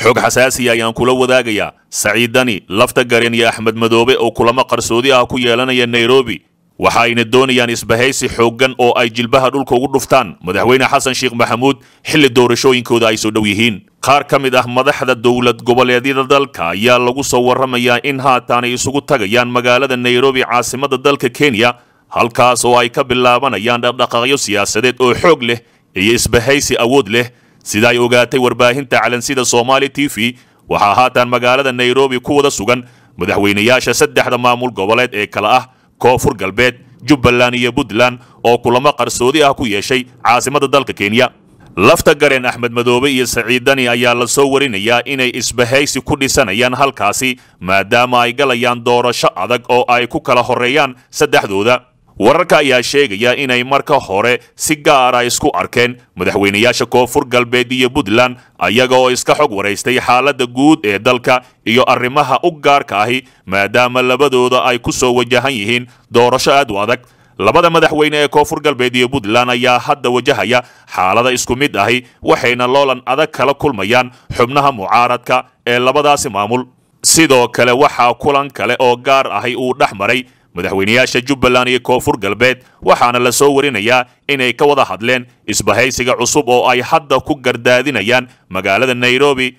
xog xasaasiya ayaan kula wadaagayaa saciiddani lafta gareen iyo axmed madoobe oo kulamo qarsoodi ah ku yeelanaya nairobi waxa ayna doonayaan isbahaysi xooggan oo ay jilbaha dhulka ugu dhuftaan madaxweyne xasan sheekh maxamuud xilli doorashooyinkooda ay soo dhow yihiin qaar ka mid ah madaxda dowlad goboleedyada dalka ayaa lagu soo warramayaa in haataanay isugu tagayaan magaalada nairobi caasimadda dalka kenya halkaas oo ay ka bilaabanayaan dhaqdhaqaaqyo siyaasadeed oo xoog leh iyo isbahaysi awood leh sida ay ogaatay warbaahinta calansida soomaali t v waxaa haatan magaalada nairobi ku wada sugan madaxweynayaasha saddexda maamul goboleed ee kale ah koonfur galbeed jubbaland iyo puntland oo kulamo qarsoodi ah ku yeeshay caasimadda dalka kenya lafta gareen axmed madoobe iyo saciiddani ayaa la soo warinayaa inay isbahaysi ku dhisanayaan halkaasi maadaama ay galayaan doorasho adag oo ay ku kala horreeyaan saddexdooda wararka ayaa sheegaya inay marka hore si gaara ah isku arkeen madaxweynayaasha koonfur galbeed iyo puntland ayagaoo iska xog waraystay xaaladda guud ee dalka iyo arrimaha u gaarka ahi maadaama labadooda ay ku soo wajahan yihiin doorasho aad u adag labada madaxweyne ee koonfur galbeed iyo puntland ayaa hadda wajahaya xaalada isku mid ahi waxayna loolan adag kala kulmayaan xubnaha mucaaradka ee labadaasi maamul sidoo kale waxaa kulan kale oo gaar ahi uu dhex maray madaxweynayaasha jubbaland iyo koonfur galbeed waxaana la soo warinayaa inay ka wada hadleen isbahaysiga cusub oo ay hadda ku gardaadinayaan magaalada nairobi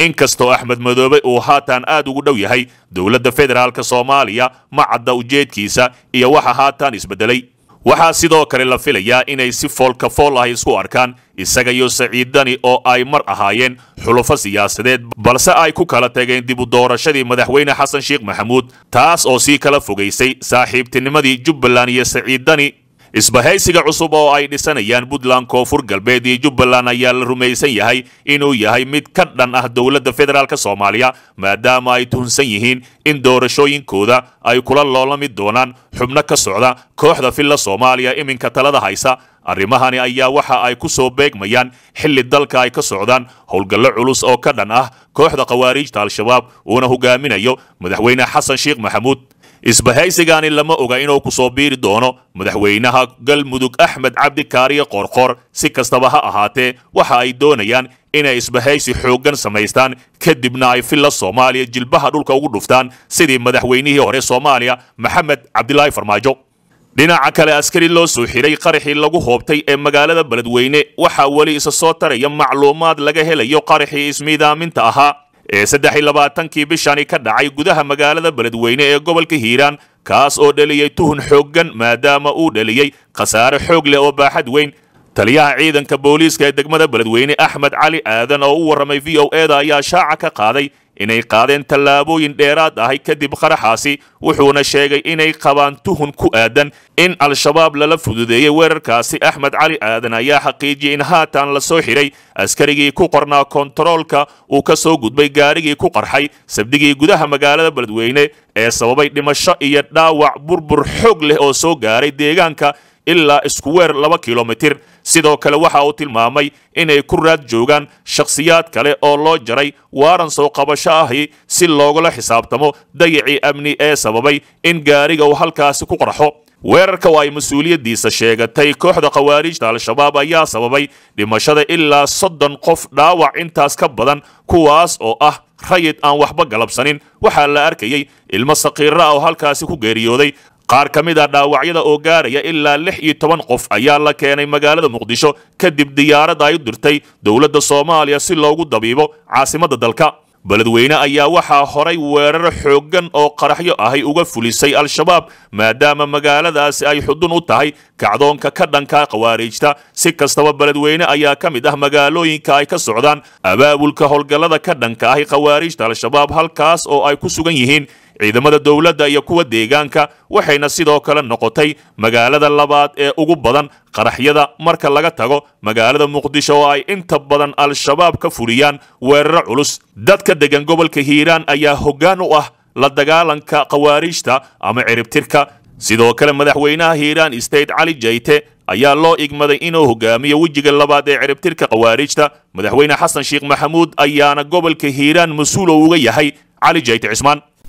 inkastoo axmed madoobe uu haatan aad ugu dhow yahay dowladda federaalk soomaaliya ma cadda ujeedkiisa iyo waxa haatan isbeddelay waxaa sidoo kale la filayaa inay si foolka fool ah isku arkaan isaga iyo saciiddani oo ay mar ahaayeen xulufo siyaasadeed balse ay ku kala tageen dib u doorashadii madaxweyne xasan sheekh maxamuud taas oo sii kala fogaysay saaxiibtinimadii jubbaland iyo saciiddani isbahaysiga cusub oo ay dhisanayaan puntland koonfur galbeed iyo jubbaland ayaa la rumaysan yahay inuu yahay mid ka dhan ah dowladda federaalk soomaaliya maadaama ay tuhunsan yihiin in doorashooyinkooda ay kula loolami doonaan xubno ka socda kooxda filla soomaaliya iminka talada haysa arrimahani ayaa waxa ay ku soo beegmayaan xilli dalka ay ka socdaan howlgallo culus oo ka dhan ah kooxda khawaariijta al-shabaab uuna hogaaminayo madaxweyne xasan sheekh maxamuud isbahaysigaani lama oga inuu ku soo biiri doono madaxweynaha galmudug axmed cabdikaariya kaariye si kastaba ha ahaatee waxa ay doonayaan inay isbahaysi xooggan samaystaan kadibna ay filla soomaaliya jilbaha dhulka ugu dhuftaan sidii madaxweynihii hore soomaaliya maxamed cabdilaahi farmaajo dhinaca kale askari loo soo xidhay qaraxii lagu hoobtay ee magaalada beledweyne waxaa weli isa soo taraya macluumaad laga helayo qaraxii ismiidaaminta ahaa ee saddex iyo labaatankii bishani ka dhacay gudaha magaalada beledweyne ee gobolka hiiraan kaas oo dhaliyey tuhun xooggan maadaama uu dhaliyey khasaare xoog leh oo baaxad weyn taliyaha ciidanka booliiska ee degmada beledweyne axmed cali aadan oo u warramay v o e da ayaa shaaca ka qaaday inay qaadeen tallaabooyin dheeraad ahay ah, kadib qaraxaasi wuxuuna sheegay inay qabaan tuhun ku aadan in al-shabaab lala fududeeyey weerarkaasi axmed cali aadan ayaa xaqiijiyay in haatan la soo xidhay askarigii ku qornaa kontaroolka uu ka soo gudbay gaarigii ku qarxay sabdigii gudaha magaalada beledweyne ee sababay dhimasho iyo dhaawac burbur xoog leh oo soo gaaray deegaanka ilaa isku weer laba kilomitir sidoo kale waxa uu tilmaamay inay ku raad joogaan shakhsiyaad kale oo loo jaray waaran soo qabasho ahi si loogula xisaabtamo dayacii amni ee sababay in gaariga uu halkaasi ku qarxo weerarka oo ay mas-uuliyaddiisa sheegatay kooxda khawaarijta al-shabaab ayaa sababay dhimashada ilaa soddon qof dhaawac intaas ka badan kuwaas oo ah rayid aan waxba galabsanin waxaa la arkayay ilmo sakiira ah oo halkaasi ku geeriyooday qaar ka mid a ah dhaawacyada oo gaaraya ilaa lix iyo toban qof ayaa la keenay magaalada muqdisho kadib diyaarada ay u dirtay dowladda soomaaliya si loogu dabiibo caasimadda dalka beledweyne ayaa waxaa horay weerar xooggan oo qaraxyo ahay uga fulisay al-shabaab maadaama magaaladaasi ay xudun u tahay kacdoonka ka dhanka khawaariijta si kastaba beledweyne ayaa ka mid ah magaalooyinka ay ka socdaan abaabulka howlgallada ka dhanka ahi khawaariijta al-shabaab halkaas oo ay ku sugan yihiin ciidamada dowladda iyo kuwa deegaanka waxayna sidoo kale noqotay magaalada labaad ee ugu badan qaraxyada marka laga tago magaalada muqdisho oo ay inta badan al-shabaab ka fuliyaan weeraro culus dadka degan gobolka hiiraan ayaa hoggaan u ah la dagaalanka khawaariijta ama ciribtirka sidoo kale madaxweynaha hiiraan state cali jayte ayaa loo igmaday inuu hogaamiyo wejiga labaad ee ciribtirka khawaariijta madaxweyne xasan sheekh maxamuud ayaana gobolka hiiraan mas-uul oo uga yahay cali jayte cismaan